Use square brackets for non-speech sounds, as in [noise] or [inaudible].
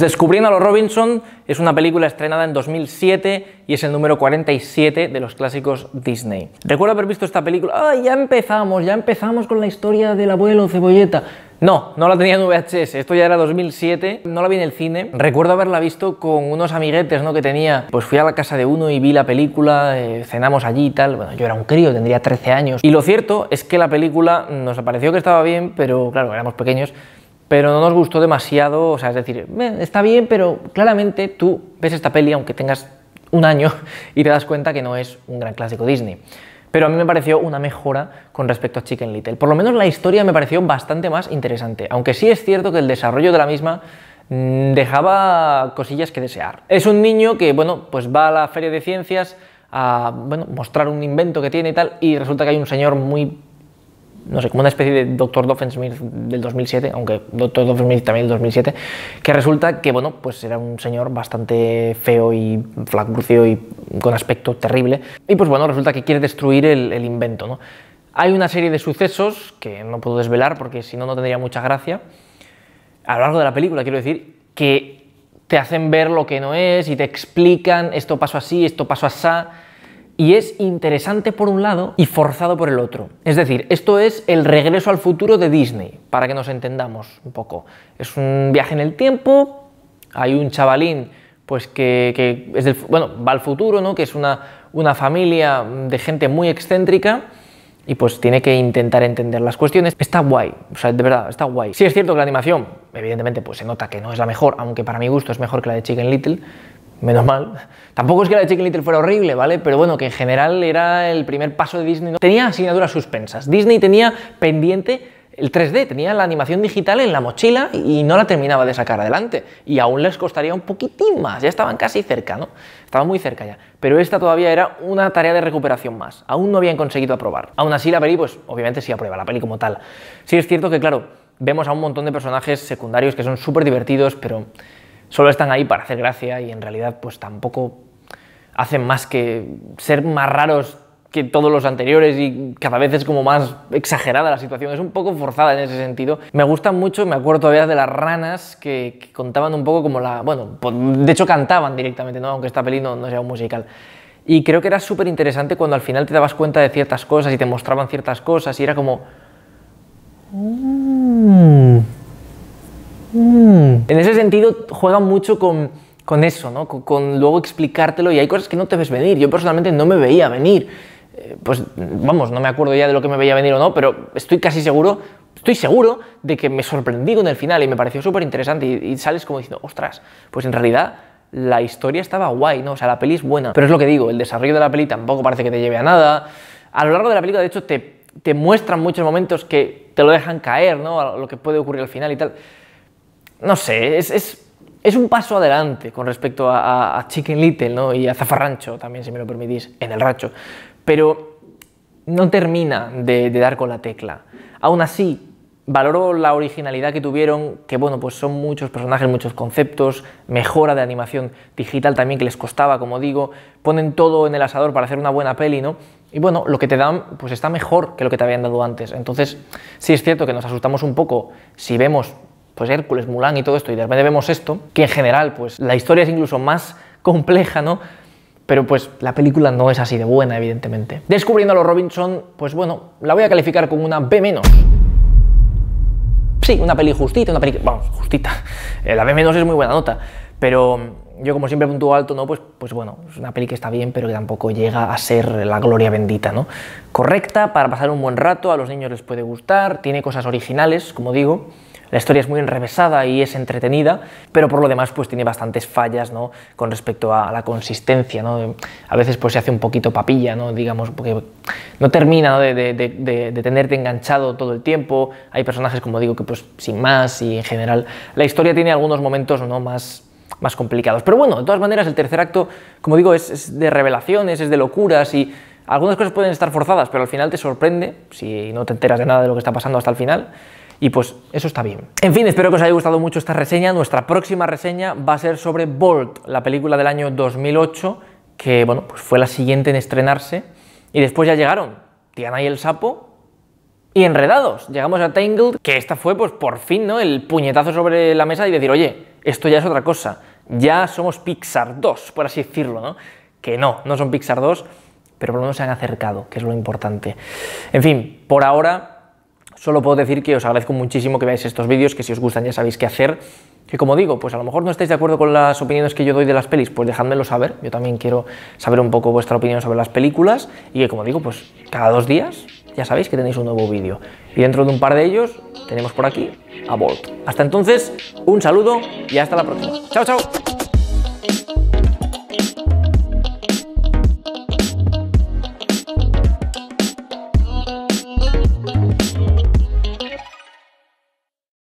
Descubriendo a los Robinson, es una película estrenada en 2007 y es el número 47 de los clásicos Disney. Recuerdo haber visto esta película, ¡ay, ya empezamos! Ya empezamos con la historia del abuelo Cebolleta. No, no la tenía en VHS, esto ya era 2007, no la vi en el cine. Recuerdo haberla visto con unos amiguetes, ¿no? Que tenía, pues fui a la casa de uno y vi la película, eh, cenamos allí y tal. Bueno, yo era un crío, tendría 13 años. Y lo cierto es que la película nos pareció que estaba bien, pero claro, éramos pequeños pero no nos gustó demasiado, o sea, es decir, está bien, pero claramente tú ves esta peli, aunque tengas un año, [laughs] y te das cuenta que no es un gran clásico Disney. Pero a mí me pareció una mejora con respecto a Chicken Little. Por lo menos la historia me pareció bastante más interesante, aunque sí es cierto que el desarrollo de la misma mm, dejaba cosillas que desear. Es un niño que, bueno, pues va a la feria de ciencias a, bueno, mostrar un invento que tiene y tal, y resulta que hay un señor muy no sé, como una especie de Dr. Doffensmith del 2007, aunque Dr. Doffensmith también del 2007, que resulta que, bueno, pues era un señor bastante feo y flacurcio y con aspecto terrible, y pues bueno, resulta que quiere destruir el, invento, ¿no? Hay una serie de sucesos que no puedo desvelar porque si no, no tendría mucha gracia, a lo largo de la película, quiero decir, que te hacen ver lo que no es y te explican esto pasó así, esto pasó así, y es interesante por un lado y forzado por el otro. Es decir, esto es el regreso al futuro de Disney, para que nos entendamos un poco. Es un viaje en el tiempo, hay un chavalín pues que, es bueno, va al futuro, ¿no? que es una, una familia de gente muy excéntrica y pues tiene que intentar entender las cuestiones. Está guay, o sea, de verdad, está guay. Si es cierto que la animación, evidentemente, pues se nota que no es la mejor, aunque para mi gusto es mejor que la de Chicken Little, menos mal. Tampoco es que la de Chicken Little fuera horrible, ¿vale? Pero bueno, que en general era el primer paso de Disney. Tenía asignaturas suspensas. Disney tenía pendiente el 3D, tenía la animación digital en la mochila y no la terminaba de sacar adelante. Y aún les costaría un poquitín más, ya estaban casi cerca, ¿no? Estaban muy cerca ya. Pero esta todavía era una tarea de recuperación más. Aún no habían conseguido aprobar. Aún así la peli, pues obviamente sí aprueba, la peli como tal. Sí es cierto que, claro, vemos a un montón de personajes secundarios que son súper divertidos, pero solo están ahí para hacer gracia y en realidad pues tampoco hacen más que ser más raros que todos los anteriores y cada vez es como más exagerada la situación, es un poco forzada en ese sentido. Me gustan mucho, me acuerdo todavía de las ranas que, contaban un poco como la... bueno, pues, de hecho cantaban directamente, ¿no? aunque esta peli no, no sea un musical. Y creo que era súper interesante cuando al final te dabas cuenta de ciertas cosas y te mostraban ciertas cosas y era como... Mm". Mm. En ese sentido, juega mucho con, eso, Con, luego explicártelo y hay cosas que no te ves venir. Yo personalmente no me veía venir. Eh, pues vamos, no me acuerdo ya de lo que me veía venir o no, pero estoy casi seguro, estoy seguro de que me sorprendí con el final y me pareció súper interesante y, sales como diciendo, ostras, pues en realidad la historia estaba guay, ¿no? O sea, la peli es buena. Pero es lo que digo, el desarrollo de la peli tampoco parece que te lleve a nada. A lo largo de la película, de hecho, te, te muestran muchos momentos que te lo dejan caer, ¿no? lo que puede ocurrir al final y tal no sé, es, un paso adelante con respecto a, Chicken Little ¿no? y a Zafarrancho también, si me lo permitís, en el racho. Pero no termina de, de dar con la tecla. Aún así, valoro la originalidad que tuvieron, que bueno, pues son muchos personajes, muchos conceptos, mejora de animación digital también que les costaba, como digo, ponen todo en el asador para hacer una buena peli, ¿no? Y bueno, lo que te dan pues está mejor que lo que te habían dado antes. Entonces, sí es cierto que nos asustamos un poco si vemos pues Hércules, Mulán y todo esto, y de repente vemos esto, que en general, pues la historia es incluso más [laughs] compleja, ¿no? Pero pues la película no es así de buena, evidentemente. Descubriendo a los Robinson, pues bueno, la voy a calificar con una B menos. Sí, una peli justita, una peli... Vamos, justita. [laughs] Eh, la B menos es muy buena nota, pero mm, yo como siempre puntúo alto, ¿no? Pues, pues bueno, es una peli que está bien, pero que tampoco llega a ser la gloria bendita, ¿no? Correcta, para pasar un buen rato, a los niños les puede gustar, tiene cosas originales, como digo, la historia es muy enrevesada y es entretenida, pero por lo demás pues tiene bastantes fallas ¿no? con respecto a, la consistencia. ¿no? A veces pues se hace un poquito papilla, ¿no? digamos, porque no termina De, tenerte enganchado todo el tiempo. Hay personajes, como digo, que pues sin más y en general la historia tiene algunos momentos ¿no? más, más complicados. Pero bueno, de todas maneras el tercer acto, como digo, es de revelaciones, es de locuras y algunas cosas pueden estar forzadas, pero al final te sorprende si no te enteras de nada de lo que está pasando hasta el final. Y pues eso está bien. En fin, espero que os haya gustado mucho esta reseña. Nuestra próxima reseña va a ser sobre Bolt, la película del año 2008, que bueno, pues fue la siguiente en estrenarse. Y después ya llegaron Tiana y el Sapo, y enredados. Llegamos a Tangled, que esta fue, pues por fin, ¿no? El puñetazo sobre la mesa y decir, oye, esto ya es otra cosa. Ya somos Pixar 2, por así decirlo, ¿no? Que no, no son Pixar 2, pero por lo menos se han acercado, que es lo importante. En fin, por ahora Solo puedo decir que os agradezco muchísimo que veáis estos vídeos, que si os gustan ya sabéis qué hacer. Que como digo, pues a lo mejor no estáis de acuerdo con las opiniones que yo doy de las pelis, pues dejádmelo saber. Yo también quiero saber un poco vuestra opinión sobre las películas. Y que como digo, pues cada dos días ya sabéis que tenéis un nuevo vídeo. Y dentro de un par de ellos tenemos por aquí a Bolt. Hasta entonces, un saludo y hasta la próxima. ¡Chao, chao!